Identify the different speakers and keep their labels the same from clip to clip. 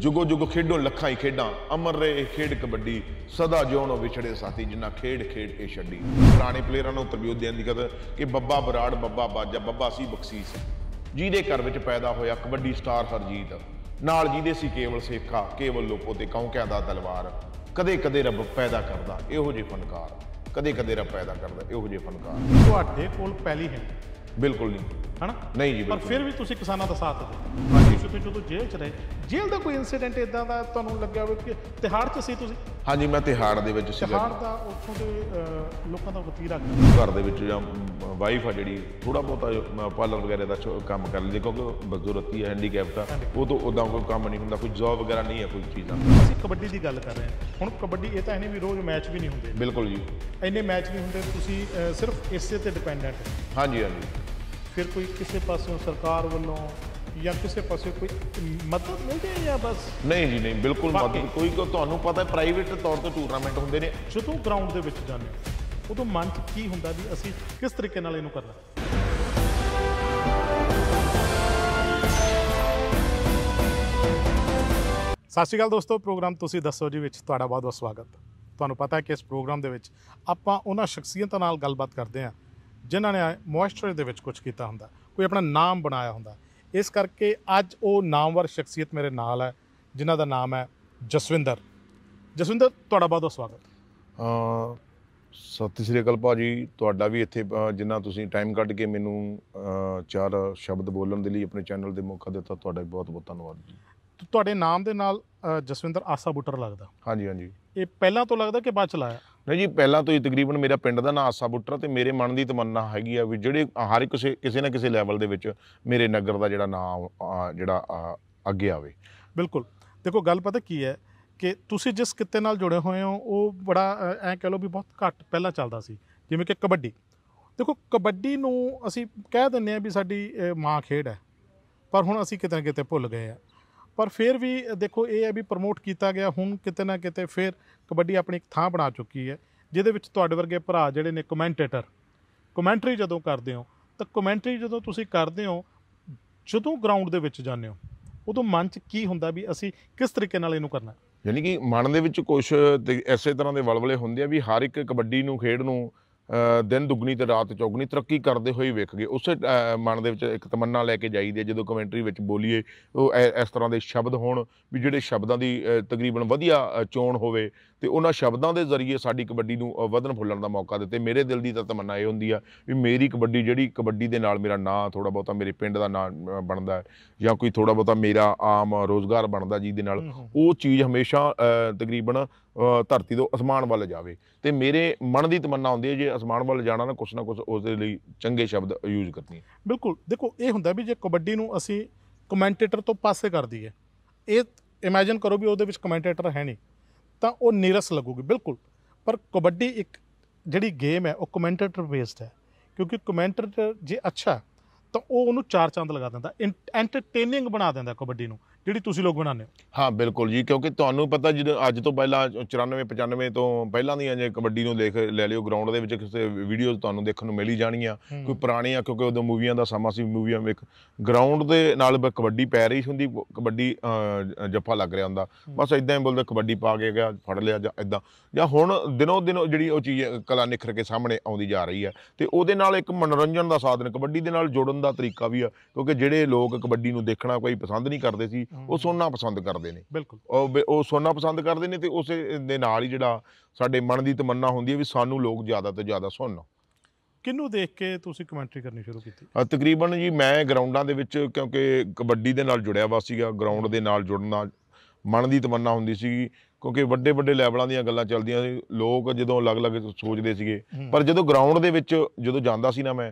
Speaker 1: ਜੁਗੋ ਜੁਗੋ ਖੇਡੋ ਲੱਖਾਂ ਹੀ ਖੇਡਾਂ ਅਮਰ ਰਹੇ ਖੇਡ ਕਬੱਡੀ ਸਦਾ ਜਿਉਣੋ ਵਿਛੜੇ ਸਾਥੀ ਜਿੰਨਾ ਖੇਡ ਖੇਡ ਕੇ ਛੱਡੀ ਪੁਰਾਣੇ ਪਲੇਅਰਾਂ ਨੂੰ ਤਰਬੀਅਤ ਦੇਣ ਦੀ ਕਦਰ ਕਿ ਬੱਬਾ ਬਰਾੜ ਬੱਬਾ ਬਾਜਾ ਬੱਬਾ ਸੀ ਬਖਸੀਸ ਜਿਹਦੇ ਘਰ ਵਿੱਚ ਪੈਦਾ ਹੋਇਆ ਕਬੱਡੀ ਸਟਾਰ ਹਰਜੀਤ ਨਾਲ ਜਿਹਦੇ ਸੀ ਕੇਵਲ ਸੇਖਾ ਕੇਵਲ ਲੋਪੋ ਤੇ ਕੌਂਕਿਆਂ ਦਾ ਤਲਵਾਰ ਕਦੇ ਕਦੇ ਰੱਬ ਪੈਦਾ ਕਰਦਾ ਇਹੋ ਜਿਹੇ ਫਨਕਾਰ ਕਦੇ ਕਦੇ ਰੱਬ ਪੈਦਾ ਕਰਦਾ ਇਹੋ ਜਿਹੇ ਫਨਕਾਰ ਤੁਹਾਡੇ
Speaker 2: ਕੋਲ ਪਹਿਲੀ ਹਿੰਟ
Speaker 1: ਬਿਲਕੁਲ ਨਹੀਂ ਹਨਾ ਨਹੀਂ ਜੀ ਪਰ ਫਿਰ ਵੀ
Speaker 2: ਤੁਸੀਂ ਕਿਸਾਨਾਂ ਦਾ ਸਾਥ ਦਿੱਤਾ ਬਾਕੀ ਤੁਸੀਂ ਜਦੋਂ ਜੇਲ੍ਹ 'ਚ ਰਹੇ ਜੇਲ੍ਹ ਦਾ ਕੋਈ ਇਨਸੀਡੈਂਟ ਇਦਾਂ ਦਾ ਤੁਹਾਨੂੰ ਲੱਗਿਆ ਹੋਵੇ ਕਿ ਤਿਹਾੜ 'ਚ ਸੀ ਤੁਸੀਂ
Speaker 1: ਹਾਂਜੀ ਮੈਂ ਤਿਹਾੜ ਦੇ ਵਿੱਚ ਸੀ ਤਿਹਾੜ
Speaker 2: ਦਾ ਉੱਥੋਂ ਦੇ ਲੋਕਾਂ ਦਾ ਵਤੀਰਾ ਘਰ ਦੇ ਵਿੱਚ ਜਾਂ
Speaker 1: ਵਾਈਫ ਆ ਜਿਹੜੀ ਥੋੜਾ ਬਹੁਤਾ ਪਾਰਲਰ ਵਗੈਰਾ ਦਾ ਕੰਮ ਕਰ ਲਈ ਕਿਉਂਕਿ ਬਜ਼ੁਰਤੀ ਹੈ ਹੈਂਡੀਕੈਪ ਦਾ ਉਹ ਤੋਂ ਉਦਾਂ ਕੋਈ ਕੰਮ ਨਹੀਂ ਹੁੰਦਾ ਕੋਈ ਜੌਬ ਵਗੈਰਾ ਨਹੀਂ ਹੈ ਕੋਈ ਚੀਜ਼ ਦਾ ਅਸੀਂ
Speaker 2: ਕਬੱਡੀ ਦੀ ਗੱਲ ਕਰ ਰਹੇ ਹਾਂ ਹੁਣ ਕਬੱਡੀ ਇਹ ਤਾਂ ਇਹਨੇ ਵੀ ਰੋਜ਼ ਮੈਚ ਵੀ ਨਹੀਂ ਹੁੰਦੇ ਬਿਲਕੁਲ ਜੀ ਇੰਨੇ ਮੈਚ ਨਹੀਂ ਹੁੰਦੇ ਤੁਸੀਂ ਸਿਰਫ ਇਸੇ ਤੇ ਡਿਪੈਂਡੈਂਟ
Speaker 1: ਹਾਂਜੀ ਹਾਂਜੀ
Speaker 2: ਫਿਰ ਕੋਈ ਕਿਸੇ ਪਾਸੋਂ ਸਰਕਾਰ ਵੱਲੋਂ ਜਾਂ ਕਿਸੇ ਪਾਸੇ ਕੋਈ ਮਦਦ ਮਿਲਦੀ ਹੈ ਜਾਂ ਬਸ
Speaker 1: ਨਹੀਂ ਜੀ ਨਹੀਂ ਬਿਲਕੁਲ ਮਦਦ ਕੋਈ ਤੁਹਾਨੂੰ ਪਤਾ ਹੈ ਪ੍ਰਾਈਵੇਟ ਤੌਰ ਤੇ ਟੂਰਨਾਮੈਂਟ ਹੁੰਦੇ ਨੇ
Speaker 2: ਜਦੋਂ ਗਰਾਊਂਡ ਦੇ ਵਿੱਚ ਜਾਂਦੇ ਉਦੋਂ ਮਨ 'ਚ ਕੀ ਹੁੰਦਾ ਵੀ ਅਸੀਂ ਕਿਸ ਤਰੀਕੇ ਨਾਲ ਇਹਨੂੰ ਕਰਨਾ ਸਤਿ ਸ਼੍ਰੀ ਅਕਾਲ ਦੋਸਤੋ ਪ੍ਰੋਗਰਾਮ ਤੁਸੀਂ ਦੱਸੋ ਜੀ ਵਿੱਚ ਤੁਹਾਡਾ ਬਹੁਤ ਬਹੁਤ ਸਵਾਗਤ ਤੁਹਾਨੂੰ ਪਤਾ ਹੈ ਕਿ ਇਸ ਪ੍ਰੋਗਰਾਮ ਦੇ ਵਿੱਚ ਆਪਾਂ ਉਹਨਾਂ ਸ਼ਖਸੀਅਤਾਂ ਨਾਲ ਗੱਲਬਾਤ ਕਰਦੇ ਹਾਂ ਜਿਨ੍ਹਾਂ ਨੇ ਮੋਇਸਚਰ ਦੇ ਵਿੱਚ ਕੁਝ ਕੀਤਾ ਹੁੰਦਾ ਕੋਈ ਆਪਣਾ ਨਾਮ ਬਣਾਇਆ ਹੁੰਦਾ ਇਸ ਕਰਕੇ ਅੱਜ ਉਹ ਨਾਮਵਰ ਸ਼ਖਸੀਅਤ ਮੇਰੇ ਨਾਲ ਹੈ ਜਿਨ੍ਹਾਂ ਦਾ ਨਾਮ ਹੈ ਜਸਵਿੰਦਰ ਜਸਵਿੰਦਰ ਤੁਹਾਡਾ ਬਹੁਤ ਬਹੁਤ ਸਵਾਗਤ
Speaker 1: ਸਤਿ ਸ਼੍ਰੀ ਅਕਾਲ ਭਾਜੀ ਤੁਹਾਡਾ ਵੀ ਇੱਥੇ ਜਿੰਨਾ ਤੁਸੀਂ ਟਾਈਮ ਕੱਢ ਕੇ ਮੈਨੂੰ ਚਾਰ ਸ਼ਬਦ ਬੋਲਣ ਦੇ ਲਈ ਆਪਣੇ ਚੈਨਲ ਦੇ ਮੌਕਾ ਦਿੱਤਾ ਤੁਹਾਡਾ ਬਹੁਤ ਬਹੁਤ ਧੰਨਵਾਦ ਜੀ
Speaker 2: ਤੁਹਾਡੇ ਨਾਮ ਦੇ ਨਾਲ ਜਸਵਿੰਦਰ ਆਸਾ ਬੁੱਟਰ ਲੱਗਦਾ ਹਾਂਜੀ ਹਾਂਜੀ ਇਹ ਪਹਿਲਾਂ ਤੋਂ ਲੱਗਦਾ ਕਿ ਬਾਅਦ ਚ ਲਾਇਆ
Speaker 1: ਨਹੀਂ ਜੀ ਪਹਿਲਾਂ ਤੋਂ ਹੀ ਤਕਰੀਬਨ ਮੇਰਾ ਪਿੰਡ ਦਾ ਨਾਮ ਆਸਾ ਬੁੱਟਰ ਤੇ ਮੇਰੇ ਮਨ ਦੀ ਤਮੰਨਾ ਹੈਗੀ ਆ ਵੀ ਜਿਹੜੇ ਹਰ ਕਿਸੇ ਕਿਸੇ
Speaker 2: ਨਾ ਕਿਸੇ ਲੈਵਲ ਦੇ ਵਿੱਚ ਮੇਰੇ ਨਗਰ ਦਾ ਜਿਹੜਾ ਨਾਮ ਜਿਹੜਾ ਅੱਗੇ ਆਵੇ ਬਿਲਕੁਲ ਦੇਖੋ ਗੱਲ ਪਤਾ ਕੀ ਹੈ ਕਿ ਤੁਸੀਂ ਜਿਸ ਕਿੱਤੇ ਨਾਲ ਜੁੜੇ ਹੋਏ ਹੋ ਉਹ ਬੜਾ ਐ ਕਹਿ ਲਓ ਵੀ ਬਹੁਤ ਘੱਟ ਪਹਿਲਾਂ ਚੱਲਦਾ ਸੀ ਜਿਵੇਂ ਕਿ ਕਬੱਡੀ ਦੇਖੋ ਕਬੱਡੀ ਨੂੰ ਅਸੀਂ ਕਹਿ ਦਿੰਦੇ ਆ ਵੀ ਸਾਡੀ ਮਾਂ ਖੇਡ ਹੈ ਪਰ ਹੁਣ ਅਸੀਂ ਕਿਤੇ ਨਾ ਕਿਤੇ ਭੁੱਲ ਗਏ ਆ ਪਰ ਫਿਰ ਵੀ ਦੇਖੋ ਇਹ ਹੈ ਵੀ ਪ੍ਰਮੋਟ ਕੀਤਾ ਗਿਆ ਹੁਣ ਕਿਤੇ ਨਾ ਕਿਤੇ ਫਿਰ ਕਬੱਡੀ ਆਪਣੀ ਇੱਕ ਥਾਂ ਬਣਾ ਚੁੱਕੀ ਹੈ ਜਿਹਦੇ ਵਿੱਚ ਤੁਹਾਡੇ ਵਰਗੇ ਭਰਾ ਜਿਹੜੇ ਨੇ ਕਮੈਂਟੇਟਰ ਕਮੈਂਟਰੀ ਜਦੋਂ ਕਰਦੇ ਹੋ ਤਾਂ ਕਮੈਂਟਰੀ ਜਦੋਂ ਤੁਸੀਂ ਕਰਦੇ ਹੋ ਜਦੋਂ ਗਰਾਊਂਡ ਦੇ ਵਿੱਚ ਜਾਂਦੇ ਹੋ ਉਦੋਂ ਮਨ 'ਚ ਕੀ ਹੁੰਦਾ ਵੀ ਅਸੀਂ ਕਿਸ ਤਰੀਕੇ ਨਾਲ ਇਹਨੂੰ ਕਰਨਾ
Speaker 1: ਯਾਨੀ ਕਿ ਮਨ ਦੇ ਵਿੱਚ ਕੁਝ ਐਸੇ ਤਰ੍ਹਾਂ ਦੇ ਵਲਵਲੇ ਹੁੰਦੇ ਆ ਵੀ ਹਰ ਇੱਕ ਕਬੱਡੀ ਨੂੰ ਖੇਡ ਨੂੰ ਦਿਨ ਦੁੱਗਣੀ ਤੇ ਰਾਤ ਚੌਗਣੀ ਤਰੱਕੀ ਕਰਦੇ ਹੋਏ ਵੇਖ ਗਏ ਉਸੇ ਮਨ ਦੇ ਵਿੱਚ ਇੱਕ ਤਮੰਨਾ ਲੈ ਕੇ ਜਾਈਦੀ ਹੈ ਜਦੋਂ ਕਮੈਂਟਰੀ ਵਿੱਚ ਬੋਲੀਏ ਉਹ ਇਸ ਤਰ੍ਹਾਂ ਦੇ ਸ਼ਬਦ ਹੋਣ ਵੀ ਜਿਹੜੇ ਸ਼ਬਦਾਂ ਦੀ ਤਕਰੀਬਨ ਵਧੀਆ ਚੋਣ ਹੋਵੇ ਤੇ ਉਹਨਾਂ ਸ਼ਬਦਾਂ ਦੇ ਜ਼ਰੀਏ ਸਾਡੀ ਕਬੱਡੀ ਨੂੰ ਵਧਣ ਫੁੱਲਣ ਦਾ ਮੌਕਾ ਦਿੱਤੇ ਮੇਰੇ ਦਿਲ ਦੀ ਤਾਂ ਤਮੰਨਾ ਇਹ ਹੁੰਦੀ ਆ ਵੀ ਮੇਰੀ ਕਬੱਡੀ ਜਿਹੜੀ ਕਬੱਡੀ ਦੇ ਨਾਲ ਮੇਰਾ ਨਾਂ ਥੋੜਾ ਬਹੁਤਾ ਮੇਰੇ ਪਿੰਡ ਦਾ ਨਾਂ ਬਣਦਾ ਜਾਂ ਕੋਈ ਥੋੜਾ ਬਹੁਤਾ ਮੇਰਾ ਆਮ ਰੋਜ਼ਗਾਰ ਬਣਦਾ ਜਿਹਦੇ ਨਾਲ ਉਹ ਚੀਜ਼ ਹਮੇਸ਼ਾ ਤਕਰੀਬਨ ਧਰਤੀ ਤੋਂ ਅਸਮਾਨ ਵੱਲ ਜਾਵੇ ਤੇ ਮੇਰੇ ਮਨ ਦੀ ਤਮੰਨਾ ਹੁੰਦੀ ਹੈ ਜੇ ਅਸਮਾਨ ਵੱਲ ਜਾਣਾ ਨਾ ਕੁਛ ਨਾ ਕੁਛ ਉਸ ਦੇ ਲਈ ਚੰਗੇ ਸ਼ਬਦ ਯੂਜ਼ ਕਰਨੀ
Speaker 2: ਬਿਲਕੁਲ ਦੇਖੋ ਇਹ ਹੁੰਦਾ ਵੀ ਜੇ ਕਬੱਡੀ ਨੂੰ ਅਸੀਂ ਕਮੈਂਟੇਟਰ ਤੋਂ ਪਾਸੇ ਕਰ ਦਈਏ ਇਹ ਇਮੇਜਿਨ ਕਰੋ ਵੀ ਉਹਦੇ ਵਿੱਚ ਕਮੈਂਟੇਟਰ ਹੈ ਨਹੀਂ ਤਾਂ ਉਹ ਨੀਰਸ ਲੱਗੂਗੀ ਬਿਲਕੁਲ ਪਰ ਕਬੱਡੀ ਇੱਕ ਜਿਹੜੀ ਗੇਮ ਹੈ ਉਹ ਕਮੈਂਟੇਟਰ ਬੇਸਡ ਹੈ ਕਿਉਂਕਿ ਕਮੈਂਟੇਟਰ ਜੇ ਅੱਛਾ ਤਾਂ ਉਹ ਉਹਨੂੰ ਚਾਰ ਚੰਦ ਲਗਾ ਦਿੰਦਾ ਐਂਟਰਟੇਨਿੰਗ ਬਣਾ ਦਿੰਦਾ ਕਬੱਡੀ ਨੂੰ ਜਿਹੜੀ ਤੁਸੀਂ ਲੋਕ ਬਣਾਉਂਦੇ ਹੋ
Speaker 1: ਹਾਂ ਬਿਲਕੁਲ ਜੀ ਕਿਉਂਕਿ ਤੁਹਾਨੂੰ ਪਤਾ ਜਦੋਂ ਅੱਜ ਤੋਂ ਪਹਿਲਾਂ 94 95 ਤੋਂ ਪਹਿਲਾਂ ਦੀਆਂ ਜੇ ਕਬੱਡੀ ਨੂੰ ਦੇਖ ਲੈ ਲਿਓ ਗਰਾਊਂਡ ਦੇ ਵਿੱਚ ਕਿਸੇ ਵੀਡੀਓਜ਼ ਤੁਹਾਨੂੰ ਦੇਖਣ ਨੂੰ ਮਿਲ ਹੀ ਜਾਣਗੀਆਂ ਕੋਈ ਪੁਰਾਣੀਆਂ ਕਿਉਂਕਿ ਉਦੋਂ ਮੂਵੀਆਂ ਦਾ ਸਮਾਂ ਸੀ ਮੂਵੀਆਂ ਵਿੱਚ ਗਰਾਊਂਡ ਦੇ ਨਾਲ ਕਬੱਡੀ ਪੈ ਰਹੀ ਹੁੰਦੀ ਕਬੱਡੀ ਜੱਫਾ ਲੱਗ ਰਿਹਾ ਹੁੰਦਾ ਬਸ ਇਦਾਂ ਹੀ ਬੋਲਦੇ ਕਬੱਡੀ ਪਾ ਕੇ ਗਿਆ ਫੜ ਲਿਆ ਜਾਂ ਇਦਾਂ ਜਾਂ ਹੁਣ ਦਿਨੋਂ ਦਿਨ ਜਿਹੜੀ ਉਹ ਚੀਜ਼ ਕਲਾ ਨਿਖਰ ਕੇ ਸਾਹਮਣੇ ਆਉਂਦੀ ਜਾ ਰਹੀ ਹੈ ਤੇ ਉਹਦੇ ਨਾਲ ਇੱਕ ਮਨੋਰੰਜਨ ਦਾ ਸਾਧਨ ਕਬੱਡੀ ਦੇ ਨਾਲ ਜੋੜਨ ਦਾ ਤਰੀਕਾ ਵੀ ਆ ਕਿਉਂਕਿ ਜਿਹੜੇ ਲੋਕ ਕਬੱਡੀ ਨੂੰ ਦੇਖਣਾ ਕੋਈ ਪਸੰਦ ਨਹੀਂ ਕਰਦੇ ਸੀ ਉਹ ਸੁਣਨਾ ਪਸੰਦ ਕਰਦੇ ਨੇ ਬਿਲਕੁਲ ਉਹ ਉਹ ਸੁਣਨਾ ਪਸੰਦ ਕਰਦੇ ਨੇ ਤੇ ਉਸੇ ਦੇ ਨਾਲ ਹੀ ਜਿਹੜਾ ਸਾਡੇ ਮਨ ਦੀ ਤਮੰਨਾ ਹੁੰਦੀ ਹੈ ਵੀ ਸਾਨੂੰ ਲੋਕ ਜ਼ਿਆਦਾ ਤੋਂ ਜ਼ਿਆਦਾ ਸੁਣਨ
Speaker 2: ਕਿੰਨੂੰ ਦੇਖ ਕੇ ਤੁਸੀਂ ਕਮੈਂਟਰੀ ਕਰਨੀ ਸ਼ੁਰੂ ਕੀਤੀ
Speaker 1: ਤਕਰੀਬਨ ਜੀ ਮੈਂ ਗਰਾਊਂਡਾਂ ਦੇ ਵਿੱਚ ਕਿਉਂਕਿ ਕਬੱਡੀ ਦੇ ਨਾਲ ਜੁੜਿਆ ਵਾ ਸੀਗਾ ਗਰਾਊਂਡ ਦੇ ਨਾਲ ਜੁੜਨਾ ਮਨ ਦੀ ਤਮੰਨਾ ਹੁੰਦੀ ਸੀ ਕਿਉਂਕਿ ਵੱਡੇ ਵੱਡੇ ਲੈਵਲਾਂ ਦੀਆਂ ਗੱਲਾਂ ਚੱਲਦੀਆਂ ਸੀ ਲੋਕ ਜਦੋਂ ਅਲੱਗ-ਅਲੱਗ ਸੋਚਦੇ ਸੀਗੇ ਪਰ ਜਦੋਂ ਗਰਾਊਂਡ ਦੇ ਵਿੱਚ ਜਦੋਂ ਜਾਂਦਾ ਸੀ ਨਾ ਮੈਂ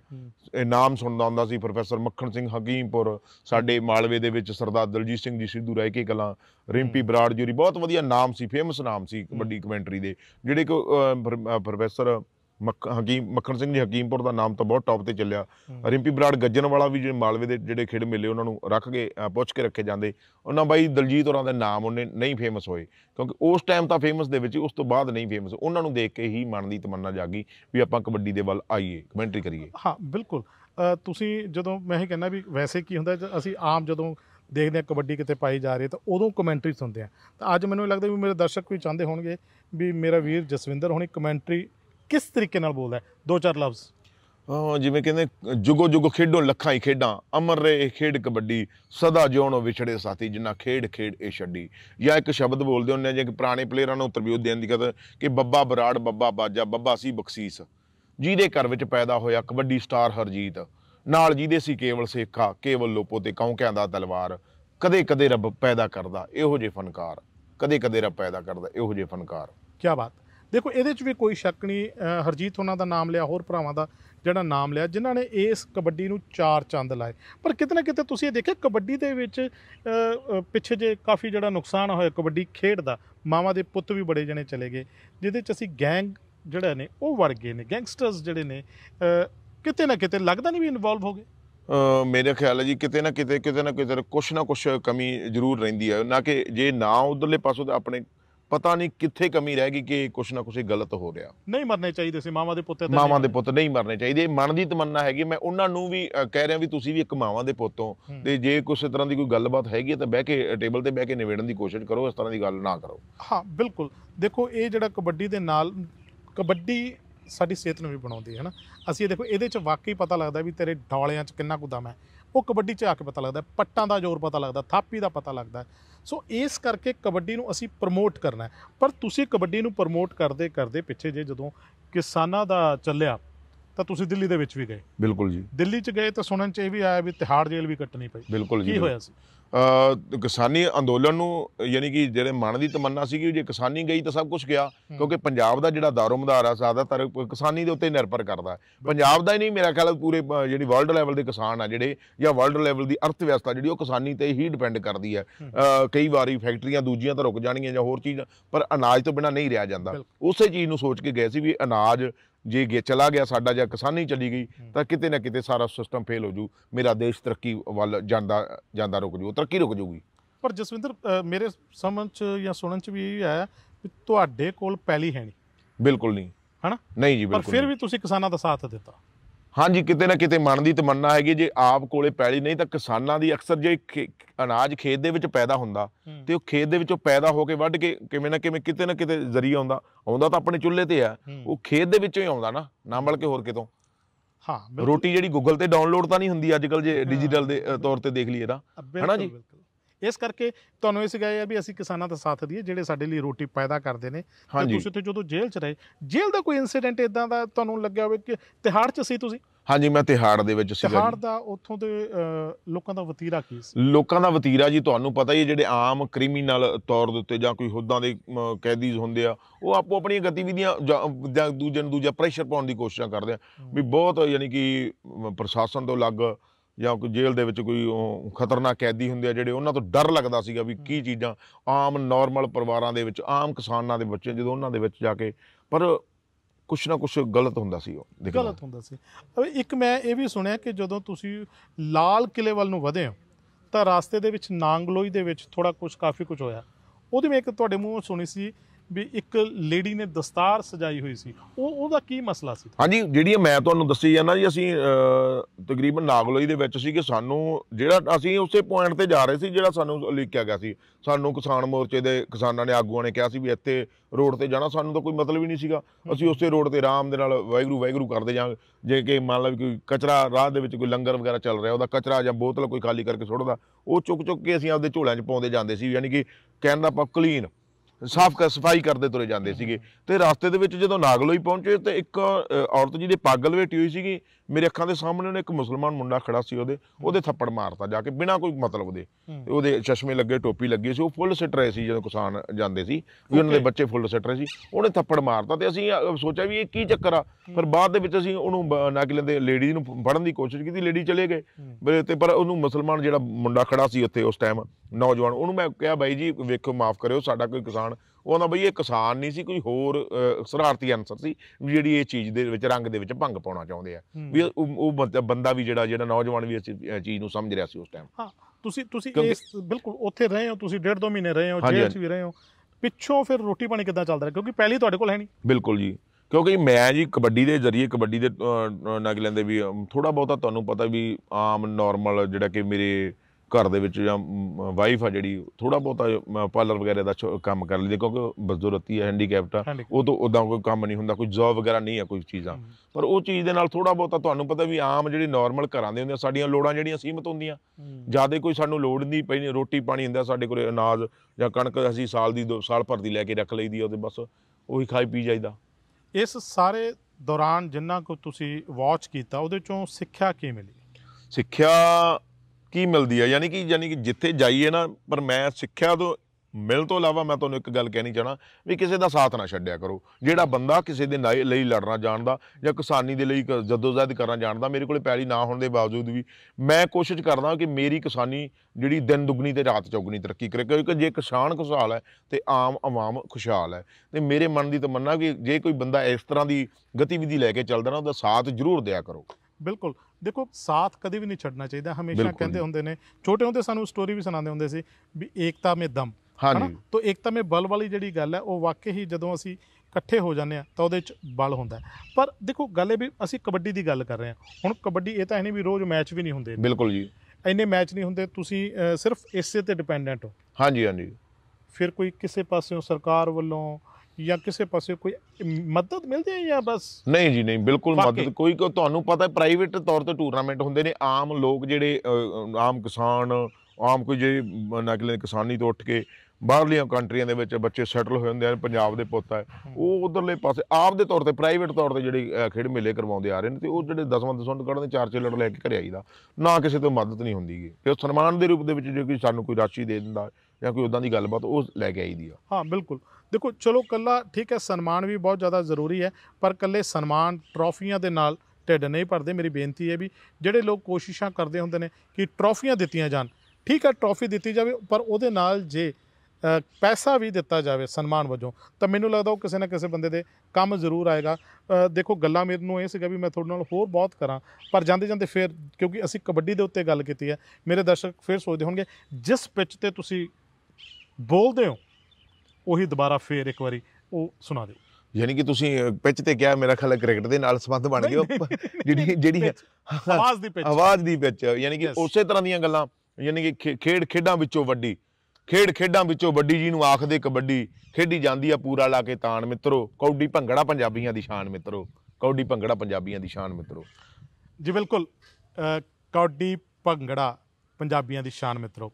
Speaker 1: ਇਹ ਨਾਮ ਸੁਣਦਾ ਹੁੰਦਾ ਸੀ ਪ੍ਰੋਫੈਸਰ ਮੱਖਣ ਸਿੰਘ ਹਕੀਮਪੁਰ ਸਾਡੇ ਮਾਲਵੇ ਦੇ ਵਿੱਚ ਸਰਦਾਰ ਦਲਜੀਤ ਸਿੰਘ ਜੀ ਸਿੱਧੂ ਰਾਏ ਕੇ ਗੱਲਾਂ ਰਿੰਪੀ ਬਰਾੜ ਜੀ ਬਹੁਤ ਵਧੀਆ ਨਾਮ ਸੀ ਫੇਮਸ ਨਾਮ ਸੀ ਕਬੱਡੀ ਕਮੈਂਟਰੀ ਦੇ ਜਿਹੜੇ ਕੋ ਪ੍ਰੋਫੈਸਰ ਹਕੀਮ ਮੱਖਣ ਸਿੰਘ ਜੀ ਹਕੀਮਪੁਰ ਦਾ ਨਾਮ ਤਾਂ ਬਹੁਤ ਟੌਪ ਤੇ ਚੱਲਿਆ ਰਿੰਪੀ ਬਰਾੜ ਗੱਜਣ ਵਾਲਾ ਵੀ ਜਿਹੜੇ ਮਾਲਵੇ ਦੇ ਜਿਹੜੇ ਖੇਡ ਮੇਲੇ ਉਹਨਾਂ ਨੂੰ ਰੱਖ ਕੇ ਪੁੱਛ ਕੇ ਰੱਖੇ ਜਾਂਦੇ ਉਹਨਾਂ ਬਾਈ ਦਲਜੀਤ ਹੋਰਾਂ ਦੇ ਨਾਮ ਉਹਨੇ ਨਹੀਂ ਫੇਮਸ ਹੋਏ ਕਿਉਂਕਿ ਉਸ ਟਾਈਮ ਤਾਂ ਫੇਮਸ ਦੇ ਵਿੱਚ ਉਸ ਤੋਂ ਬਾਅਦ ਨਹੀਂ ਫੇਮਸ ਉਹਨਾਂ ਨੂੰ ਦੇਖ ਕੇ ਹੀ
Speaker 2: ਮਨ ਦੀ ਤਮੰਨਾ ਜਾਗੀ ਵੀ ਆਪਾਂ ਕਬੱਡੀ ਦੇ ਵੱਲ ਆਈਏ ਕਮੈਂਟਰੀ ਕਰੀਏ ਹਾਂ ਬਿਲਕੁਲ ਤੁਸੀਂ ਜਦੋਂ ਮੈਂ ਇਹ ਕਹਿੰਦਾ ਵੀ ਵੈਸੇ ਕੀ ਹੁੰਦਾ ਅਸੀਂ ਆਮ ਜਦੋਂ ਦੇਖਦੇ ਆ ਕਬੱਡੀ ਕਿਤੇ ਪਾਈ ਜਾ ਰਹੀ ਹੈ ਤਾਂ ਉਦੋਂ ਕਮੈਂਟਰੀ ਸੁਣਦੇ ਆ ਤਾਂ ਅੱਜ ਮੈਨੂੰ ਲੱਗਦਾ ਵੀ ਮੇਰੇ ਦਰਸ਼ਕ ਵੀ ਚਾਹੁੰਦੇ ਹੋਣਗੇ ਵੀ ਮੇਰਾ ਵੀਰ ਜਸਵਿੰਦਰ ਹੁਣੀ ਕਮੈਂਟਰੀ ਕਿਸ ਤਰੀਕੇ ਨਾਲ ਬੋਲਦਾ ਦੋ ਚਾਰ ਲਫ਼ਜ਼
Speaker 1: ਹਾਂ ਜਿਵੇਂ ਕਹਿੰਦੇ ਜੁਗੋ ਜੁਗੋ ਖੇਡੋ ਲੱਖਾਂ ਹੀ ਖੇਡਾਂ ਅਮਰ ਰੇ ਇਹ ਖੇਡ ਕਬੱਡੀ ਸਦਾ ਜਿਉਣੋ ਵਿਛੜੇ ਸਾਥੀ ਜਿੰਨਾ ਖੇਡ ਖੇਡ ਇਹ ਛੱਡੀ ਜਾਂ ਇੱਕ ਸ਼ਬਦ ਬੋਲਦੇ ਹੁੰਦੇ ਆ ਜਿਵੇਂ ਕਿ ਪੁਰਾਣੇ ਪਲੇਅਰਾਂ ਨੂੰ ਤਰਬੀਅਤ ਦੇਣ ਦੀ ਕਦਰ ਕਿ ਬੱਬਾ ਬਰਾੜ ਬੱਬਾ ਬਾਜਾ ਬੱਬਾ ਸੀ ਬਖਸ਼ੀਸ ਜਿਹਦੇ ਘਰ ਵਿੱਚ ਪੈਦਾ ਹੋਇਆ ਕਬੱਡੀ ਸਟਾਰ ਹਰਜੀਤ ਨਾਲ ਜਿਹਦੇ ਸੀ ਕੇਵਲ ਸੇਖਾ ਕੇਵਲ ਲੋਪੋ ਤੇ ਕੌਂਕਿਆਂ ਦਾ ਤਲਵਾਰ ਕਦੇ ਕਦੇ ਰੱਬ ਪੈਦਾ ਕਰਦਾ ਇਹੋ ਜਿਹੇ ਫਨਕਾਰ ਕਦੇ ਕਦੇ ਰੱਬ ਪੈਦਾ ਕਰਦਾ ਇਹੋ ਜਿਹੇ ਫਨਕਾਰ
Speaker 2: ਕੀ ਬਾਤ ਦੇਖੋ ਇਹਦੇ 'ਚ ਵੀ ਕੋਈ ਸ਼ੱਕ ਨਹੀਂ ਹਰਜੀਤ ਉਹਨਾਂ ਦਾ ਨਾਮ ਲਿਆ ਹੋਰ ਭਰਾਵਾਂ ਦਾ ਜਿਹੜਾ ਨਾਮ ਲਿਆ ਜਿਨ੍ਹਾਂ ਨੇ ਇਸ ਕਬੱਡੀ ਨੂੰ ਚਾਰ ਚੰਦ ਲਾਏ ਪਰ ਕਿਤੇ ਨਾ ਕਿਤੇ ਤੁਸੀਂ ਇਹ ਦੇਖਿਆ ਕਬੱਡੀ ਦੇ ਵਿੱਚ ਪਿੱਛੇ ਜੇ ਕਾਫੀ ਜਿਹੜਾ ਨੁਕਸਾਨ ਹੋਇਆ ਕਬੱਡੀ ਖੇਡ ਦਾ ਮਾਵਾਂ ਦੇ ਪੁੱਤ ਵੀ ਬੜੇ ਜਣੇ ਚਲੇ ਗਏ ਜਿਹਦੇ 'ਚ ਅਸੀਂ ਗੈਂਗ ਜਿਹੜਾ ਨੇ ਉਹ ਵਰ ਗਏ ਨੇ ਗੈਂਗਸਟਰਸ ਜਿਹੜੇ ਨੇ ਕਿਤੇ ਨਾ ਕਿਤੇ ਲੱਗਦਾ ਨਹੀਂ ਵੀ ਇਨਵੋਲਵ ਹੋ ਗਏ
Speaker 1: ਮੇਰੇ ਖਿਆਲ ਹੈ ਜੀ ਕਿਤੇ ਨਾ ਕਿਤੇ ਕਿਤੇ ਨਾ ਕਿਤੇ ਕੁਛ ਨਾ ਕੁਛ ਕਮੀ ਜ਼ਰੂਰ ਰਹਿੰਦੀ ਹੈ ਨਾ ਕਿ ਜੇ ਨਾ ਉਧਰਲੇ ਪਾਸੋਂ ਆਪਣੇ ਪਤਾ ਨਹੀਂ ਕਿੱਥੇ ਕਮੀ ਰਹਿ ਗਈ ਕਿ ਕੁਛ ਨਾ ਕੁਛ ਗਲਤ ਹੋ ਰਿਹਾ
Speaker 2: ਨਹੀਂ ਮਰਨੇ ਚਾਹੀਦੇ ਸੀ ਮਾਵਾਂ ਦੇ ਪੁੱਤ ਤਾਂ ਮਾਵਾਂ ਦੇ
Speaker 1: ਪੁੱਤ ਨਹੀਂ ਮਰਨੇ ਚਾਹੀਦੇ ਮਨ ਦੀ ਤਮੰਨਾ ਹੈਗੀ ਮੈਂ ਉਹਨਾਂ ਨੂੰ ਵੀ ਕਹਿ ਰਿਹਾ ਵੀ ਤੁਸੀਂ ਵੀ ਇੱਕ ਮਾਵਾਂ ਦੇ ਪੁੱਤ ਹੋ ਤੇ ਜੇ ਕਿਸੇ ਤਰ੍ਹਾਂ ਦੀ ਕੋਈ ਗੱਲਬਾਤ ਹੈਗੀ ਤਾਂ ਬਹਿ ਕੇ ਟੇਬਲ ਤੇ ਬਹਿ ਕੇ ਨਿਵੇੜਨ ਦੀ ਕੋਸ਼ਿਸ਼ ਕਰੋ ਇਸ ਤਰ੍ਹਾਂ ਦੀ ਗੱਲ ਨਾ ਕਰੋ
Speaker 2: ਹਾਂ ਬਿਲਕੁਲ ਦੇਖੋ ਇਹ ਜਿਹੜਾ ਕਬੱਡੀ ਦੇ ਨਾਲ ਕਬੱਡੀ ਸਾਡੀ ਸਿਹਤ ਨੂੰ ਵੀ ਬਣਾਉਂਦੀ ਹੈ ਹਨਾ ਅਸੀਂ ਇਹ ਦੇਖੋ ਇਹਦੇ ਚ ਵਾਕਈ ਪਤਾ ਲੱਗਦਾ ਵੀ ਤੇਰੇ ਡੌਲਿਆਂ ਚ ਕਿੰਨਾ ਕੁ ਦਮ ਹੈ ਉਹ ਕਬੱਡੀ 'ਚ ਆ ਕੇ ਪਤਾ ਲੱਗਦਾ ਪੱਟਾਂ ਦਾ ਜ਼ੋਰ ਪਤਾ ਲੱਗਦਾ ਥਾਪੀ ਦਾ ਪਤਾ ਲੱਗਦਾ ਸੋ ਇਸ ਕਰਕੇ ਕਬੱਡੀ ਨੂੰ ਅਸੀਂ ਪ੍ਰਮੋਟ ਕਰਨਾ ਪਰ ਤੁਸੀਂ ਕਬੱਡੀ ਨੂੰ ਪ੍ਰਮੋਟ ਕਰਦੇ ਕਰਦੇ ਪਿੱਛੇ ਜੇ ਜਦੋਂ ਕਿਸਾਨਾਂ ਦਾ ਚੱਲਿਆ ਤਾਂ ਤੁਸੀਂ ਦਿੱਲੀ ਦੇ ਵਿੱਚ ਵੀ ਗਏ ਬਿਲਕੁਲ ਜੀ ਦਿੱਲੀ 'ਚ ਗਏ ਤਾਂ ਸੁਣਨ 'ਚ ਇਹ ਵੀ ਆਇਆ ਵੀ ਤਿਹਾੜ ਜੇਲ੍ਹ ਵੀ ਕੱਟਣੀ ਪਈ
Speaker 1: ਬਿਲਕੁਲ ਜੀ ਕੀ ਹੋਇਆ ਸੀ ਕਿਸਾਨੀ ਅੰਦੋਲਨ ਨੂੰ ਯਾਨੀ ਕਿ ਜਿਹੜੇ ਮਨ ਦੀ ਤਮੰਨਾ ਸੀ ਕਿ ਜੇ ਕਿਸਾਨੀ ਗਈ ਤਾਂ ਸਭ ਕੁਝ ਗਿਆ ਕਿਉਂਕਿ ਪੰਜਾਬ ਦਾ ਜਿਹੜਾ ਦਾਰੋਮਦਾਰ ਆ ਤਰ ਕਿਸਾਨੀ ਦੇ ਉੱਤੇ ਨਿਰਭਰ ਕਰਦਾ ਪੰਜਾਬ ਦਾ ਹੀ ਨਹੀਂ ਮੇਰਾ ਖਿਆਲ ਪੂਰੇ ਜਿਹੜੀ ਵਰਲਡ ਲੈਵਲ ਦੇ ਕਿਸਾਨ ਆ ਜਿਹੜੇ ਜਾਂ ਵਰਲਡ ਲੈਵਲ ਦੀ ਅਰਥ ਵਿਵਸਥਾ ਜਿਹੜੀ ਉਹ ਕਿਸਾਨੀ ਤੇ ਹੀ ਡਿਪੈਂਡ ਕਰਦੀ ਹੈ ਕਈ ਵਾਰੀ ਫੈਕਟਰੀਆਂ ਦੂਜੀਆਂ ਤਾਂ ਰੁਕ ਜਾਣਗੀਆਂ ਜਾਂ ਹੋਰ ਚੀਜ਼ ਪਰ ਅਨਾਜ ਤੋਂ ਬਿਨਾ ਨਹੀਂ ਰਿਹਾ ਜਾਂਦਾ ਉਸੇ ਚੀਜ਼ ਨੂੰ ਸੋਚ ਕੇ ਗਏ ਸੀ ਵੀ ਅਨਾਜ ਜੇ ਗੇ ਚਲਾ ਗਿਆ ਸਾਡਾ ਜਾਂ ਕਿਸਾਨੀ ਚਲੀ ਗਈ ਤਾਂ ਕਿਤੇ ਨਾ ਕਿਤੇ ਸਾਰਾ ਸਿਸਟਮ ਫੇਲ ਹੋ ਜੂ ਮੇਰਾ ਦੇਸ਼ ਤਰੱਕੀ ਵੱਲ ਜਾਂਦਾ ਜਾਂਦਾ ਰੁਕ ਜੂ ਤਰੱਕੀ ਰੁਕ ਜੂਗੀ
Speaker 2: ਪਰ ਜਸਵਿੰਦਰ ਮੇਰੇ ਸਮਝ ਚ ਜਾਂ ਸੁਣਨ ਚ ਵੀ ਇਹ ਆਇਆ ਕਿ ਤੁਹਾਡੇ ਕੋਲ ਪੈਲੀ ਹੈ ਨਹੀਂ ਬਿਲਕੁਲ ਨਹੀਂ ਹਨਾ
Speaker 1: ਨਹੀਂ ਜੀ ਬਿਲਕੁਲ ਪਰ ਫਿਰ ਵੀ
Speaker 2: ਤੁਸੀਂ ਕਿਸਾਨਾਂ ਦਾ ਸਾਥ ਦਿੱਤਾ
Speaker 1: ਹਾਂਜੀ ਕਿਤੇ ਨਾ ਕਿਤੇ ਮਨ ਦੀ ਤਮੰਨਾ ਹੈਗੀ ਜੇ ਆਪ ਕੋਲੇ ਪੈਲੀ ਨਹੀਂ ਤਾਂ ਕਿਸਾਨਾਂ ਦੀ ਅਕਸਰ ਜੇ ਅਨਾਜ ਖੇਤ ਦੇ ਵਿੱਚ ਪੈਦਾ ਹੁੰਦਾ ਤੇ ਉਹ ਖੇਤ ਦੇ ਵਿੱਚੋਂ ਪੈਦਾ ਹੋ ਕੇ ਵੱਢ ਕੇ ਕਿਵੇਂ ਨਾ ਕਿਵੇਂ ਕਿਤੇ ਨਾ ਕਿਤੇ ਜ਼ਰੀਆ ਆਉਂਦਾ ਆਉਂਦਾ ਤਾਂ ਆਪਣੇ ਚੁੱਲ੍ਹੇ ਤੇ ਆ ਉਹ ਖੇਤ ਦੇ ਵਿੱਚੋਂ ਹੀ ਆਉਂਦਾ ਨਾ ਨਾ ਮਲ ਕੇ ਹੋਰ ਕਿਤੋਂ ਹਾਂ ਰੋਟੀ ਜਿਹੜੀ ਗੂਗਲ ਤੇ ਡਾਊਨਲੋਡ ਤਾਂ ਨਹੀਂ ਹੁੰਦੀ ਅੱਜ ਕੱਲ ਜੇ ਡਿਜੀਟਲ ਦੇ ਤੌਰ ਤੇ ਦੇਖ ਲਈਏ ਤਾਂ
Speaker 2: ਹਨਾ ਜੀ ਇਸ ਕਰਕੇ ਤੁਹਾਨੂੰ ਇਹ ਸਿਖਾਇਆ ਹੈ ਵੀ ਅਸੀਂ ਕਿਸਾਨਾਂ ਦਾ ਸਾਥ ਦਈਏ ਜਿਹੜੇ ਸਾਡੇ ਲਈ ਰੋਟੀ ਪੈਦਾ ਕਰਦੇ ਨੇ ਤੇ ਤੁਸੀਂ ਉੱਥੇ ਜਦੋਂ ਜੇਲ੍ਹ 'ਚ ਰਹੇ ਜੇਲ੍ਹ ਦਾ ਕੋਈ ਇਨਸੀਡੈਂਟ ਇਦਾਂ ਦਾ ਤੁਹਾਨੂੰ ਲੱਗਿਆ ਹੋਵੇ ਕਿ ਤਿਹਾੜ 'ਚ ਸੀ ਤੁਸੀਂ
Speaker 1: ਹਾਂਜੀ ਮੈਂ ਤਿਹਾੜ ਦੇ ਵਿੱਚ ਸੀ ਤਿਹਾੜ
Speaker 2: ਦਾ ਉੱਥੋਂ ਦੇ ਲੋਕਾਂ ਦਾ ਵਤੀਰਾ ਕੀ ਸੀ
Speaker 1: ਲੋਕਾਂ ਦਾ ਵਤੀਰਾ ਜੀ ਤੁਹਾਨੂੰ ਪਤਾ ਹੀ ਜਿਹੜੇ ਆਮ ਕ੍ਰਿਮੀਨਲ ਤੌਰ ਦੇ ਉੱਤੇ ਜਾਂ ਕੋਈ ਹੁੱਦਾਂ ਦੇ ਕੈਦੀਜ਼ ਹੁੰਦੇ ਆ ਉਹ ਆਪੋ ਆਪਣੀਆਂ ਗਤੀਵਿਧੀਆਂ ਜਾਂ ਦੂਜੇ ਨੂੰ ਦੂਜਾ ਪ੍ਰੈਸ਼ਰ ਪਾਉਣ ਦੀ ਕੋਸ਼ਿਸ਼ਾਂ ਕਰਦੇ ਆ ਵੀ ਬਹੁਤ ਯਾਨੀ ਕਿ ਪ੍ਰਸ਼ਾਸਨ ਤੋਂ ਲੱਗ ਜਾਂ ਕੋਈ ਜੇਲ੍ਹ ਦੇ ਵਿੱਚ ਕੋਈ ਖਤਰਨਾਕ ਕੈਦੀ ਹੁੰਦੇ ਆ ਜਿਹੜੇ ਉਹਨਾਂ ਤੋਂ ਡਰ ਲੱਗਦਾ ਸੀਗਾ ਵੀ ਕੀ ਚੀਜ਼ਾਂ ਆਮ ਨਾਰਮਲ ਪਰਿਵਾਰਾਂ ਦੇ ਵਿੱਚ ਆਮ ਕਿਸਾਨਾਂ ਦੇ ਬੱਚੇ ਜਦੋਂ ਉਹਨਾਂ ਦੇ ਵਿੱਚ ਜਾ ਕੇ ਪਰ ਕੁਛ ਨਾ ਕੁਛ ਗਲਤ ਹੁੰਦਾ ਸੀ ਉਹ ਗਲਤ
Speaker 2: ਹੁੰਦਾ ਸੀ ਇੱਕ ਮੈਂ ਇਹ ਵੀ ਸੁਣਿਆ ਕਿ ਜਦੋਂ ਤੁਸੀਂ ਲਾਲ ਕਿਲੇ ਵੱਲ ਨੂੰ ਵਧੇ ਹੋ ਤਾਂ ਰਾਸਤੇ ਦੇ ਵਿੱਚ ਨਾਂਗਲੋਈ ਦੇ ਵਿੱਚ ਥੋੜਾ ਕੁਝ ਕਾਫੀ ਕੁਝ ਹੋਇਆ ਉਹਦੇ ਵਿੱਚ ਇੱਕ ਤੁਹਾਡੇ ਮੂੰਹੋਂ ਸੁਣੀ ਸੀ ਵੀ ਇੱਕ ਲੇਡੀ ਨੇ ਦਸਤਾਰ ਸਜਾਈ ਹੋਈ ਸੀ ਉਹ ਉਹਦਾ ਕੀ ਮਸਲਾ ਸੀ
Speaker 1: ਹਾਂਜੀ ਜਿਹੜੀ ਮੈਂ ਤੁਹਾਨੂੰ ਦੱਸੀ ਜਾਂਦਾ ਜੀ ਅਸੀਂ ਤਕਰੀਬਨ ਨਾਗਲੋਈ ਦੇ ਵਿੱਚ ਸੀ ਕਿ ਸਾਨੂੰ ਜਿਹੜਾ ਅਸੀਂ ਉਸੇ ਪੁਆਇੰਟ ਤੇ ਜਾ ਰਹੇ ਸੀ ਜਿਹੜਾ ਸਾਨੂੰ ਲਿਖਿਆ ਗਿਆ ਸੀ ਸਾਨੂੰ ਕਿਸਾਨ ਮੋਰਚੇ ਦੇ ਕਿਸਾਨਾਂ ਨੇ ਆਗੂਆਂ ਨੇ ਕਿਹਾ ਸੀ ਵੀ ਇੱਥੇ ਰੋਡ ਤੇ ਜਾਣਾ ਸਾਨੂੰ ਤਾਂ ਕੋਈ ਮਤਲਬ ਹੀ ਨਹੀਂ ਸੀਗਾ ਅਸੀਂ ਉਸੇ ਰੋਡ ਤੇ ਆਰਾਮ ਦੇ ਨਾਲ ਵੈਗਰੂ ਵੈਗਰੂ ਕਰਦੇ ਜਾਾਂਗੇ ਜੇ ਕਿ ਮੰਨ ਲਓ ਕੋਈ ਕਚਰਾ ਰਾਹ ਦੇ ਵਿੱਚ ਕੋਈ ਲੰਗਰ ਵਗੈਰਾ ਚੱਲ ਰਿਹਾ ਉਹਦਾ ਕਚਰਾ ਜਾਂ ਬੋਤਲ ਕੋਈ ਖਾਲੀ ਕਰਕੇ ਸੁੱਟਦਾ ਉਹ ਚੁੱਕ ਚੁੱਕ ਕੇ ਅਸੀਂ ਆਪਦੇ ਝੋਲਿਆਂ 'ਚ ਪਾਉਂਦੇ ਜਾਂਦੇ ਸੀ ਯਾਨੀ ਕਿ ਕਹਿਣ ਦਾ ਆਪਾਂ ਕਲੀਨ ਸਾਫ ਸਫਾਈ ਕਰਦੇ ਤੁਰੇ ਜਾਂਦੇ ਸੀਗੇ ਤੇ ਰਸਤੇ ਦੇ ਵਿੱਚ ਜਦੋਂ ਨਾਗਲੋਈ ਪਹੁੰਚੇ ਤੇ ਇੱਕ ਔਰਤ ਜਿਹਦੇ ਪੱਗ ਲਵੇਟੀ ਹੋਈ ਸੀਗੀ ਮੇਰੇ ਅੱਖਾਂ ਦੇ ਸਾਹਮਣੇ ਉਹਨੇ ਇੱਕ ਮੁਸਲਮਾਨ ਮੁੰਡਾ ਖੜਾ ਸੀ ਉਹਦੇ ਉਹਦੇ ਥੱਪੜ ਮਾਰਤਾ ਜਾ ਕੇ ਬਿਨਾ ਕੋਈ ਮਤਲਬ ਦੇ ਉਹਦੇ ਚਸ਼ਮੇ ਲੱਗੇ ਟੋਪੀ ਲੱਗੀ ਸੀ ਉਹ ਫੁੱਲ ਸਿੱਟ ਰਹੇ ਸੀ ਜਦੋਂ ਕਿਸਾਨ ਜਾਂਦੇ ਸੀ ਵੀ ਉਹਨਾਂ ਦੇ ਬੱਚੇ ਫੁੱਲ ਸਿੱਟ ਰਹੇ ਸੀ ਉਹਨੇ ਥੱਪੜ ਮਾਰਤਾ ਤੇ ਅਸੀਂ ਸੋਚਿਆ ਵੀ ਇਹ ਕੀ ਚੱਕਰ ਆ ਫਿਰ ਬਾਅਦ ਦੇ ਵਿੱਚ ਅਸੀਂ ਉਹਨੂੰ ਨਾਗਿਲਾਂ ਦੇ ਲੇਡੀ ਨੂੰ ਫੜਨ ਦੀ ਕੋਸ਼ਿਸ਼ ਕੀਤੀ ਲੇਡੀ ਚਲੇ ਗਏ ਤੇ ਪਰ ਉਹਨੂੰ ਮੁਸਲਮਾਨ ਜਿਹੜਾ ਮੁੰਡਾ ਖੜਾ ਸੀ ਉੱਥੇ ਉਸ ਟਾਈਮ ਨੌਜਵਾਨ ਉਹਨੂੰ ਮੈਂ ਕਿਹਾ ਬਾਈ ਜੀ ਵੇਖੋ ਮਾਫ ਕਰਿਓ ਸਾਡਾ ਕੋਈ ਕਿਸਾਨ ਉਹ ਨਾ ਬਈ ਇਹ ਕਿਸਾਨ ਨਹੀਂ ਸੀ ਕੋਈ ਹੋਰ ਸਰਾਰਤੀ ਅਨਸਰ ਸੀ ਜਿਹੜੀ ਇਹ ਚੀਜ਼ ਦੇ ਵਿੱਚ ਰੰਗ ਦੇ ਵਿੱਚ ਭੰਗ ਪਾਉਣਾ ਚਾਹੁੰਦੇ ਆ ਵੀ ਉਹ ਬੰਦਾ ਵੀ ਜਿਹੜਾ ਜਿਹੜਾ ਨੌਜਵਾਨ ਵੀ ਇਸ ਚੀਜ਼ ਨੂੰ ਸਮਝ ਰਿਹਾ ਸੀ ਉਸ ਟਾਈਮ
Speaker 2: ਹਾਂ ਤੁਸੀਂ ਤੁਸੀਂ ਇਸ ਬਿਲਕੁਲ ਉੱਥੇ ਰਹੇ ਹੋ ਤੁਸੀਂ ਡੇਢ ਦੋ ਮਹੀਨੇ ਰਹੇ ਹੋ ਜੇਲ੍ਹ 'ਚ ਵੀ ਰਹੇ ਹੋ ਪਿੱਛੋਂ ਫਿਰ ਰੋਟੀ ਪਾਣੀ ਕਿੱਦਾਂ ਚੱਲਦਾ ਕਿਉਂਕਿ ਪਹਿਲੀ ਤੁਹਾਡੇ ਕੋਲ ਹੈ ਨਹੀਂ
Speaker 1: ਬਿਲਕੁਲ ਜੀ ਕਿਉਂਕਿ ਮੈਂ ਜੀ ਕਬੱਡੀ ਦੇ ਜ਼ਰੀਏ ਕਬੱਡੀ ਦੇ ਨਾਗਲੈਂਡ ਦੇ ਵੀ ਥੋੜਾ ਬਹੁਤਾ ਤੁਹਾਨੂੰ ਪਤਾ ਵੀ ਆਮ ਨਾਰਮਲ ਜਿਹੜਾ ਕਿ ਮੇਰੇ ਘਰ ਦੇ ਵਿੱਚ ਜਾਂ ਵਾਈਫ ਆ ਜਿਹੜੀ ਥੋੜਾ ਬਹੁਤਾ ਪਾਰਲਰ ਵਗੈਰਾ ਦਾ ਕੰਮ ਕਰ ਲਈ ਕਿਉਂਕਿ ਬਜ਼ੁਰਤੀ ਹੈ ਹੈਂਡੀਕੈਪਟ ਆ ਉਹ ਤੋਂ ਉਦਾਂ ਕੋਈ ਕੰਮ ਨਹੀਂ ਹੁੰਦਾ ਕੋਈ ਜੌਬ ਵਗੈਰਾ ਨਹੀਂ ਆ ਕੋਈ ਚੀਜ਼ਾਂ ਪਰ ਉਹ ਚੀਜ਼ ਦੇ ਨਾਲ ਥੋੜਾ ਬਹੁਤਾ ਤੁਹਾਨੂੰ ਪਤਾ ਵੀ ਆਮ ਜਿਹੜੇ ਨਾਰਮਲ ਘਰਾਂ ਦੇ ਹੁੰਦੇ ਸਾਡੀਆਂ ਲੋੜਾਂ ਜਿਹੜੀਆਂ ਸੀਮਤ ਹੁੰਦੀਆਂ ਜਿਆਦਾ ਕੋਈ ਸਾਨੂੰ ਲੋੜ ਨਹੀਂ ਪੈਣੀ ਰੋਟੀ ਪਾਣੀ ਹੁੰਦਾ ਸਾਡੇ ਕੋਲੇ ਅਨਾਜ ਜਾਂ ਕਣਕ ਅਸੀਂ ਸਾਲ ਦੀ ਸਾਲ ਭਰ ਦੀ ਲੈ ਕੇ ਰੱਖ ਲਈਦੀ ਉਹਦੇ ਬਸ ਉਹੀ ਖਾਈ ਪੀ ਜਾਈਦਾ
Speaker 2: ਇਸ ਸਾਰੇ ਦੌਰਾਨ ਜਿੰਨਾ ਕੋ ਤੁਸੀਂ ਵਾਚ ਕੀਤਾ ਉਹਦੇ ਚੋਂ ਸਿੱਖਿਆ ਕੀ ਮਿਲੀ
Speaker 1: ਸਿੱਖਿਆ ਕੀ ਮਿਲਦੀ ਹੈ ਯਾਨੀ ਕਿ ਯਾਨੀ ਕਿ ਜਿੱਥੇ ਜਾਈਏ ਨਾ ਪਰ ਮੈਂ ਸਿੱਖਿਆ ਤੋਂ ਮਿਲ ਤੋਂ ਇਲਾਵਾ ਮੈਂ ਤੁਹਾਨੂੰ ਇੱਕ ਗੱਲ ਕਹਿਣੀ ਚਾਹਣਾ ਵੀ ਕਿਸੇ ਦਾ ਸਾਥ ਨਾ ਛੱਡਿਆ ਕਰੋ ਜਿਹੜਾ ਬੰਦਾ ਕਿਸੇ ਦੇ ਲਈ ਲੜਨਾ ਜਾਣਦਾ ਜਾਂ ਕਿਸਾਨੀ ਦੇ ਲਈ ਕ- ਕਰਨਾ ਜਾਣਦਾ ਮੇਰੇ ਕੋਲੇ ਪੈਲੀ ਨਾ ਹੋਣ ਦੇ ਬਾਵਜੂਦ ਵੀ ਮੈਂ ਕੋਸ਼ਿਸ਼ ਕਰਦਾ ਕਿ ਮੇਰੀ ਕਿਸਾਨੀ ਜਿਹੜੀ ਦਿਨ ਦੁੱਗਣੀ ਤੇ ਰਾਤ ਚੌਗਣੀ ਤਰੱਕੀ ਕਰੇ ਕਿਉਂਕਿ ਜੇ ਕਿਸਾਨ ਖੁਸ਼ਹਾਲ ਹੈ ਤੇ ਆਮ ਆਵਾਮ ਖੁਸ਼ਹਾਲ ਹੈ ਤੇ ਮੇਰੇ ਮਨ ਦੀ ਤਮੰਨਾ ਕਿ ਜੇ ਕੋਈ ਬੰਦਾ ਇਸ ਤਰ੍ਹਾਂ ਦੀ ਗਤੀਵਿਧੀ ਲੈ ਕੇ ਚੱਲਦਾ ਨਾ ਉਹਦਾ ਸਾਥ ਜ਼ਰੂਰ ਦਿਆ ਕਰੋ
Speaker 2: ਬਿਲਕੁਲ ਦੇਖੋ ਸਾਥ ਕਦੇ ਵੀ ਨਹੀਂ ਛੱਡਣਾ ਚਾਹੀਦਾ ਹਮੇਸ਼ਾ ਕਹਿੰਦੇ ਹੁੰਦੇ ਨੇ ਛੋਟੇ ਹੁੰਦੇ ਸਾਨੂੰ ਸਟੋਰੀ ਵੀ ਸੁਣਾਉਂਦੇ ਹੁੰਦੇ ਸੀ ਵੀ ਏਕਤਾ ਮੇ ਦਮ ਹਾਂ ਤਾਂ ਏਕਤਾ ਮੇ ਬਲ ਵਾਲੀ ਜਿਹੜੀ ਗੱਲ ਹੈ ਉਹ ਵਾਕਈ ਹੀ ਜਦੋਂ ਅਸੀਂ ਇਕੱਠੇ ਹੋ ਜਾਂਦੇ ਆ ਤਾਂ ਉਹਦੇ ਚ ਬਲ ਹੁੰਦਾ ਪਰ ਦੇਖੋ ਗੱਲ ਇਹ ਵੀ ਅਸੀਂ ਕਬੱਡੀ ਦੀ ਗੱਲ ਕਰ ਰਹੇ ਹਾਂ ਹੁਣ ਕਬੱਡੀ ਇਹ ਤਾਂ ਇਹ ਨਹੀਂ ਵੀ ਰੋਜ਼ ਮੈਚ ਵੀ ਨਹੀਂ ਹੁੰਦੇ ਬਿਲਕੁਲ ਜੀ ਇੰਨੇ ਮੈਚ ਨਹੀਂ ਹੁੰਦੇ ਤੁਸੀਂ ਸਿਰਫ ਇਸੇ ਤੇ ਡਿਪੈਂਡੈਂਟ ਹੋ ਹਾਂਜੀ ਹਾਂਜੀ ਫਿਰ ਕੋਈ ਕਿਸੇ ਪਾਸਿਓਂ ਸਰਕਾਰ ਵੱਲੋਂ ਜਾਂ ਕਿਸੇ ਪਾਸੇ ਕੋਈ ਮਦਦ ਮਿਲਦੀ ਹੈ ਜਾਂ ਬਸ
Speaker 1: ਨਹੀਂ ਜੀ ਨਹੀਂ ਬਿਲਕੁਲ ਮਦਦ ਕੋਈ ਕੋ ਤੁਹਾਨੂੰ ਪਤਾ ਹੈ ਪ੍ਰਾਈਵੇਟ ਤੌਰ ਤੇ ਟੂਰਨਾਮੈਂਟ ਹੁੰਦੇ ਨੇ ਆਮ ਲੋਕ ਜਿਹੜੇ ਆਮ ਕਿਸਾਨ ਆਮ ਕੋਈ ਜੇ ਨਕਲੇ ਕਿਸਾਨੀ ਤੋਂ ਉੱਠ ਕੇ ਬਾਹਰਲੀਆਂ ਕੰਟਰੀਆਂ ਦੇ ਵਿੱਚ ਬੱਚੇ ਸੈਟਲ ਹੋ ਜਾਂਦੇ ਆ ਪੰਜਾਬ ਦੇ ਪੁੱਤ ਆ ਉਹ ਉਧਰਲੇ ਪਾਸੇ ਆਪ ਦੇ ਤੌਰ ਤੇ ਪ੍ਰਾਈਵੇਟ ਤੌਰ ਤੇ ਜਿਹੜੇ ਖੇਡ ਮੇਲੇ ਕਰਵਾਉਂਦੇ ਆ ਰਹੇ ਨੇ ਤੇ ਉਹ ਜਿਹੜੇ ਦਸਵੰਦ ਸੁੰਡ ਕੱਢਦੇ ਚਾਰ ਚੇ ਲੜ ਲੈ ਕੇ ਘਰੇ ਆਈਦਾ ਨਾ ਕਿਸੇ ਤੋਂ ਮਦਦ ਨਹੀਂ ਹੁੰਦੀਗੀ ਤੇ ਉਹ ਸਨਮਾਨ ਦੇ ਰੂਪ ਦੇ ਵਿੱਚ ਜੇ ਕੋਈ ਸਾਨੂੰ ਕੋਈ ਰਾਸ਼ੀ ਦੇ ਦਿੰਦਾ ਜਾਂ ਕੋਈ ਉਦਾਂ ਦੀ ਗੱਲਬਾਤ ਉਹ ਲੈ ਕੇ ਆਈਦੀ ਆ
Speaker 2: ਹਾਂ ਬਿਲਕੁਲ ਦੇਖੋ ਚਲੋ ਕੱਲਾ ਠੀਕ ਹੈ ਸਨਮਾਨ ਵੀ ਬਹੁਤ ਜ਼ਿਆਦਾ ਜ਼ਰੂਰੀ ਹੈ ਪਰ ਕੱਲੇ ਸਨਮਾਨ ਟਰੋਫੀਆਂ ਦੇ ਨਾਲ ਢਿੱਡ ਨਹੀਂ ਭਰਦੇ ਮੇਰੀ ਬੇਨਤੀ ਹੈ ਵੀ ਜਿਹੜੇ ਲੋਕ ਕੋਸ਼ਿਸ਼ਾਂ ਕਰਦੇ ਹੁੰਦੇ ਨੇ ਕਿ ਟਰੋਫੀਆਂ ਦਿੱਤੀਆਂ ਜਾਣ ਠੀਕ ਹੈ ਟਰੋਫੀ ਦਿੱਤੀ ਜਾਵੇ ਪਰ ਉਹਦੇ ਨਾਲ ਜੇ ਪੈਸਾ ਵੀ ਦਿੱਤਾ ਜਾਵੇ ਸਨਮਾਨ ਵਜੋਂ ਤਾਂ ਮੈਨੂੰ ਲੱਗਦਾ ਉਹ ਕਿਸੇ ਨਾ ਕਿਸੇ ਬੰਦੇ ਦੇ ਕੰਮ ਜ਼ਰੂਰ ਆਏਗਾ ਦੇਖੋ ਗੱਲਾਂ ਮੇਰੇ ਨੂੰ ਇਹ ਸੀਗਾ ਵੀ ਮੈਂ ਤੁਹਾਡੇ ਨਾਲ ਹੋਰ ਬਹੁਤ ਕਰਾਂ ਪਰ ਜਾਂਦੇ ਜਾਂਦੇ ਫਿਰ ਕਿਉਂਕਿ ਅਸੀਂ ਕਬੱਡੀ ਦੇ ਉੱਤੇ ਗੱਲ ਕੀਤੀ ਹੈ ਮੇਰੇ ਦਰਸ਼ਕ ਫਿਰ ਸੋਚਦੇ ਹੋਣਗੇ ਜਿਸ ਪਿੱਚ ਤੇ ਤੁਸੀਂ ਬੋਲਦੇ ਹੋ ਉਹੀ ਦੁਬਾਰਾ ਫੇਰ ਇੱਕ ਵਾਰੀ ਉਹ ਸੁਣਾ ਦਿਓ
Speaker 1: ਯਾਨੀ ਕਿ ਤੁਸੀਂ ਪਿਚ ਤੇ ਕਿਹਾ ਮੇਰਾ ਖਿਆਲ ਕ੍ਰਿਕਟ ਦੇ ਨਾਲ ਸੰਬੰਧ ਬਣ ਗਿਆ ਜਿਹੜੀ ਜਿਹੜੀ
Speaker 2: ਆਵਾਜ਼ ਦੀ ਪਿਚ ਆਵਾਜ਼
Speaker 1: ਦੀ ਪਿਚ ਯਾਨੀ ਕਿ ਉਸੇ ਤਰ੍ਹਾਂ ਦੀਆਂ ਗੱਲਾਂ ਯਾਨੀ ਕਿ ਖੇਡ ਖੇਡਾਂ ਵਿੱਚੋਂ ਵੱਡੀ ਖੇਡ ਖੇਡਾਂ ਵਿੱਚੋਂ ਵੱਡੀ ਜੀ ਨੂੰ ਆਖਦੇ ਕਬੱਡੀ ਖੇਡੀ ਜਾਂਦੀ ਆ ਪੂਰਾ ਲਾ ਕੇ ਤਾਣ ਮਿੱਤਰੋ ਕੌਡੀ ਭੰਗੜਾ ਪੰਜਾਬੀਆਂ ਦੀ ਸ਼ਾਨ
Speaker 2: ਮਿੱਤਰੋ ਕੌਡੀ ਭੰਗੜਾ ਪੰਜਾਬੀਆਂ ਦੀ ਸ਼ਾਨ ਮਿੱਤਰੋ ਜੀ ਬਿਲਕੁਲ ਕੌਡੀ ਭੰਗੜਾ ਪੰਜਾਬੀਆਂ ਦੀ ਸ਼ਾਨ ਮਿੱਤਰੋ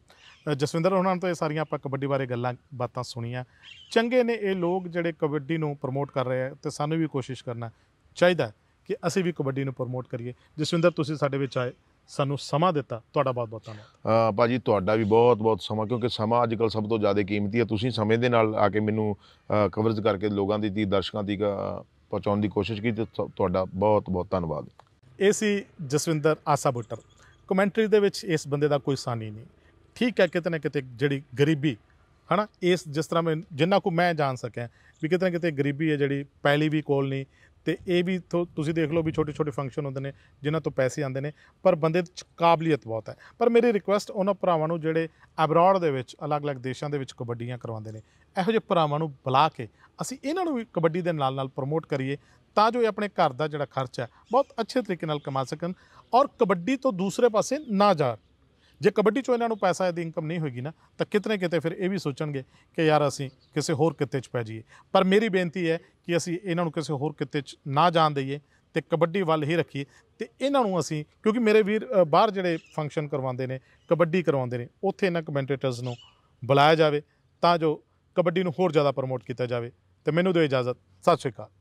Speaker 2: ਜਸਵਿੰਦਰ ਉਹਨਾਂ ਤੋਂ ਇਹ ਸਾਰੀਆਂ ਆਪਾਂ ਕਬੱਡੀ ਬਾਰੇ ਗੱਲਾਂ ਬਾਤਾਂ ਸੁਣੀਆਂ ਚੰਗੇ ਨੇ ਇਹ ਲੋਕ ਜਿਹੜੇ ਕਬੱਡੀ ਨੂੰ ਪ੍ਰਮੋਟ ਕਰ ਰਹੇ ਆ ਤੇ ਸਾਨੂੰ ਵੀ ਕੋਸ਼ਿਸ਼ ਕਰਨਾ ਚਾਹੀਦਾ ਕਿ ਅਸੀਂ ਵੀ ਕਬੱਡੀ ਨੂੰ ਪ੍ਰਮੋਟ ਕਰੀਏ ਜਸਵਿੰਦਰ ਤੁਸੀਂ ਸਾਡੇ ਵਿੱਚ ਆਏ ਸਾਨੂੰ ਸਮਾਂ ਦਿੱਤਾ ਤੁਹਾਡਾ ਬਹੁਤ ਬਹੁਤ
Speaker 1: ਧੰਨਵਾਦ ਭਾਜੀ ਤੁਹਾਡਾ ਵੀ ਬਹੁਤ ਬਹੁਤ ਸਮਾਂ ਕਿਉਂਕਿ ਸਮਾਂ ਅੱਜ ਕੱਲ ਸਭ ਤੋਂ ਜ਼ਿਆਦਾ ਕੀਮਤੀ ਹੈ ਤੁਸੀਂ ਸਮੇਂ ਦੇ ਨਾਲ ਆ ਕੇ ਮੈਨੂੰ ਕਵਰੇਜ ਕਰਕੇ ਲੋਕਾਂ ਦੀ ਤੀ ਦਰਸ਼ਕਾਂ ਦੀ ਪਹੁੰਚਾਉਣ ਦੀ ਕੋਸ਼ਿਸ਼ ਕੀਤੀ ਤੁਹਾਡਾ ਬਹੁਤ ਬਹੁਤ ਧੰਨਵਾਦ
Speaker 2: ਇਹ ਸੀ ਜਸਵਿੰਦਰ ਆਸਾ ਬੁੱਟਰ ਕਮੈਂਟਰੀ ਦੇ ਵਿੱਚ ਇਸ ਬੰਦੇ ਦਾ ਕੋਈ ਸਾਨੀ ਨਹੀਂ ਠੀਕ ਹੈ ਕਿਤੇ ਨਾ ਕਿਤੇ ਜਿਹੜੀ ਗਰੀਬੀ ਹਨਾ ਇਸ ਜਿਸ ਤਰ੍ਹਾਂ ਮੈਂ ਜਿੰਨਾ ਕੋ ਮੈਂ ਜਾਣ ਸਕਿਆ ਵੀ ਕਿਤੇ ਨਾ ਕਿਤੇ ਗਰੀਬੀ ਹੈ ਜਿਹੜੀ ਪਹਿਲੀ ਵੀ ਕੋਲ ਨਹੀਂ ਤੇ ਇਹ ਵੀ ਤੁਸੀਂ ਦੇਖ ਲਓ ਵੀ ਛੋਟੇ ਛੋਟੇ ਫੰਕਸ਼ਨ ਹੁੰਦੇ ਨੇ ਜਿਨ੍ਹਾਂ ਤੋਂ ਪੈਸੇ ਆਉਂਦੇ ਨੇ ਪਰ ਬੰਦੇ ਵਿੱਚ ਕਾਬਲੀਅਤ ਬਹੁਤ ਹੈ ਪਰ ਮੇਰੀ ਰਿਕੁਐਸਟ ਉਹਨਾਂ ਭਰਾਵਾਂ ਨੂੰ ਜਿਹੜੇ ਅਬਰਾਡ ਦੇ ਵਿੱਚ ਅਲੱਗ-ਅਲੱਗ ਦੇਸ਼ਾਂ ਦੇ ਵਿੱਚ ਕਬੱਡੀਆਂ ਕਰਵਾਉਂਦੇ ਨੇ ਇਹੋ ਜਿਹੇ ਭਰਾਵਾਂ ਨੂੰ ਬੁਲਾ ਕੇ ਅਸੀਂ ਇਹਨਾਂ ਨੂੰ ਵੀ ਕਬੱਡੀ ਦੇ ਨਾਲ-ਨਾਲ ਪ੍ਰਮੋਟ ਕਰੀਏ ਤਾਂ ਜੋ ਇਹ ਆਪਣੇ ਘਰ ਦਾ ਜਿਹੜਾ ਖਰਚ ਹੈ ਬਹੁਤ ਅੱਛੇ ਤਰੀਕੇ ਨਾਲ ਕਮਾ ਸਕਣ ਔਰ ਕਬੱਡੀ ਤੋਂ ਦੂਸਰੇ ਪਾਸੇ ਨਾ ਜਾਣ ਜੇ ਕਬੱਡੀ ਚੋਂ ਇਹਨਾਂ ਨੂੰ ਪੈਸਾ ਦੀ ਇਨਕਮ ਨਹੀਂ ਹੋਏਗੀ ਨਾ ਤਾਂ ਕਿਤਨੇ ਕਿਤੇ ਫਿਰ ਇਹ ਵੀ ਸੋਚਣਗੇ ਕਿ ਯਾਰ ਅਸੀਂ ਕਿਸੇ ਹੋਰ ਕਿਤੇ 'ਚ ਪੈ ਜਾਈਏ ਪਰ ਮੇਰੀ ਬੇਨਤੀ ਹੈ ਕਿ ਅਸੀਂ ਇਹਨਾਂ ਨੂੰ ਕਿਸੇ ਹੋਰ ਕਿਤੇ 'ਚ ਨਾ ਜਾਣ ਦਈਏ ਤੇ ਕਬੱਡੀ ਵੱਲ ਹੀ ਰੱਖੀਏ ਤੇ ਇਹਨਾਂ ਨੂੰ ਅਸੀਂ ਕਿਉਂਕਿ ਮੇਰੇ ਵੀਰ ਬਾਹਰ ਜਿਹੜੇ ਫੰਕਸ਼ਨ ਕਰਵਾਉਂਦੇ ਨੇ ਕਬੱਡੀ ਕਰਵਾਉਂਦੇ ਨੇ ਉੱਥੇ ਇਹਨਾਂ ਕਮੈਂਟੇਟਰਸ ਨੂੰ ਬੁਲਾਇਆ ਜਾਵੇ ਤਾਂ ਜੋ ਕਬੱਡੀ ਨੂੰ ਹੋਰ ਜ਼ਿਆਦਾ ਪ੍ਰਮੋਟ ਕੀਤਾ ਜਾਵੇ ਤੇ ਮੈਨੂੰ ਦਿਓ ਇਜਾਜ਼ਤ ਸਤਿ ਸ਼੍ਰੀ ਅਕਾਲ